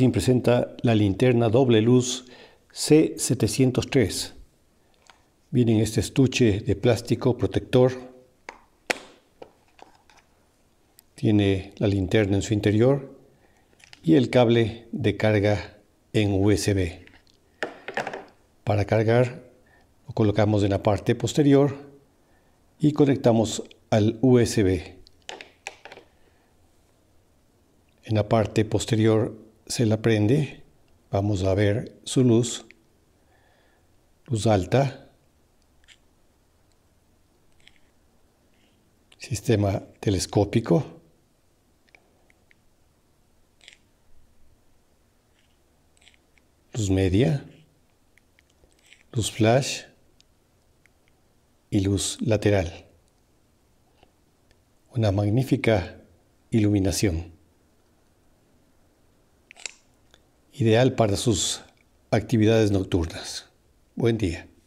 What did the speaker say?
y presenta la linterna doble luz C703. Viene en este estuche de plástico protector. Tiene la linterna en su interior y el cable de carga en USB. Para cargar lo colocamos en la parte posterior y conectamos al USB. En la parte posterior se la prende, vamos a ver su luz, luz alta, sistema telescópico, luz media, luz flash y luz lateral. Una magnífica iluminación. ideal para sus actividades nocturnas. Buen día.